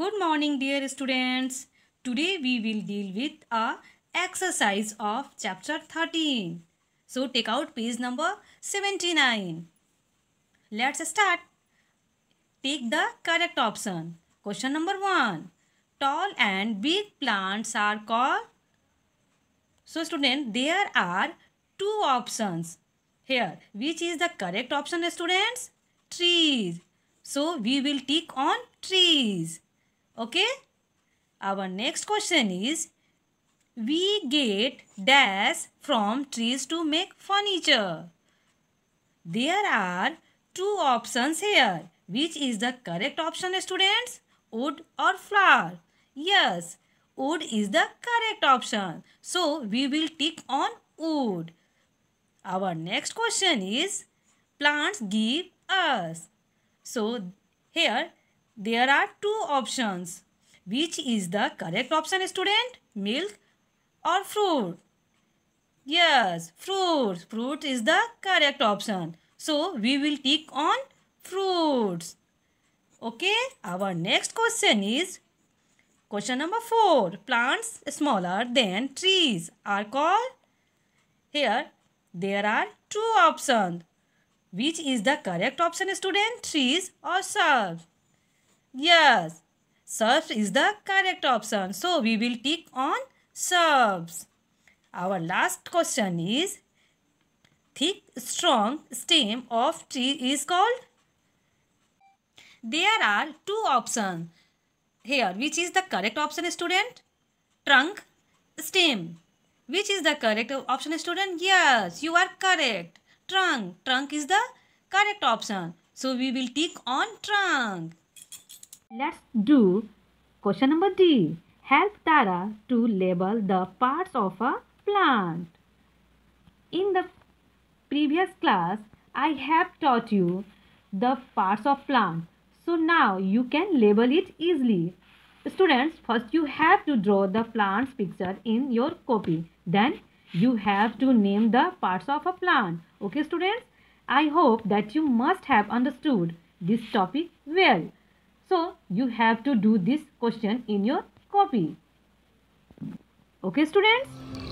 Good morning dear students. Today we will deal with a exercise of chapter 13. So take out page number 79. Let's start. Take the correct option. Question number 1. Tall and big plants are called. So student there are two options. Here, which is the correct option students? Trees. So, we will tick on trees. Okay. Our next question is, we get dash from trees to make furniture. There are two options here. Which is the correct option students? Wood or flower? Yes, wood is the correct option. So, we will tick on wood. Our next question is plants give us. So here there are two options. Which is the correct option student? Milk or fruit? Yes, fruits. Fruit is the correct option. So we will tick on fruits. Okay, our next question is question number 4. Plants smaller than trees are called here there are two options. Which is the correct option student? Trees or serves? Yes, serves is the correct option. So we will tick on serves. Our last question is thick strong stem of tree is called? There are two options here. Which is the correct option student? Trunk, stem. Which is the correct option student? Yes, you are correct. Trunk. Trunk is the correct option. So we will tick on trunk. Let's do question number D. Help Tara to label the parts of a plant. In the previous class, I have taught you the parts of plant. So now you can label it easily. Students, first you have to draw the plant's picture in your copy then you have to name the parts of a plant. Okay students, I hope that you must have understood this topic well. So you have to do this question in your copy. Okay students.